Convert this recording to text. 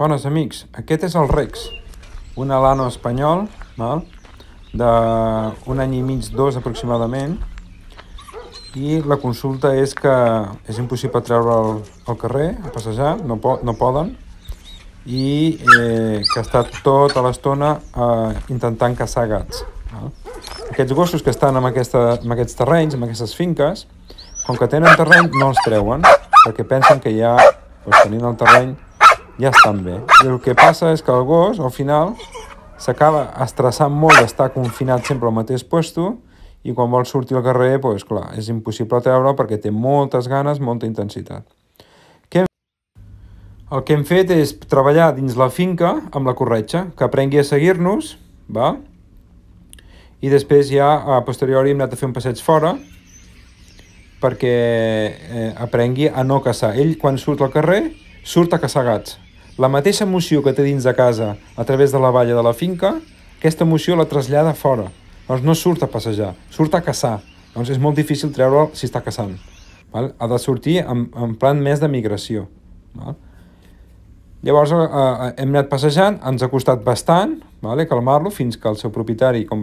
Bones amics, aquest és el Rex, un alano espanyol, val? d'un any i mig, dos aproximadament, i la consulta és que és impossible treure'l al carrer a passejar, no, po no poden, i eh, que ha estat tota l'estona eh, intentant caçar gats. Val? Aquests gossos que estan en, aquesta, en aquests terrenys, en aquestes finques, com que tenen terreny, no els treuen, perquè pensen que ja, doncs, tenint el terreny, ja estan bé. I el que passa és que el gos, al final, s'acaba estressant molt d'estar confinat sempre al mateix lloc i quan vol sortir al carrer, doncs clar, és impossible treure'l perquè té moltes ganes, molta intensitat. Què el que hem fet és treballar dins la finca amb la corretja, que aprengui a seguir-nos, va? I després ja, a posteriori, hem anat a fer un passeig fora perquè eh, aprengui a no caçar. Ell, quan surt al carrer, surt a caçar gats. La mateixa emoció que té dins de casa a través de la valla de la finca, aquesta emoció la trasllada fora. Doncs no surt a passejar, surt a caçar. Doncs és molt difícil treure'l si està caçant. Val? Ha de sortir en, en plan més de migració. Val? Llavors eh, eh, hem anat passejant, ens ha costat bastant vale, calmar-lo fins que el seu propietari, com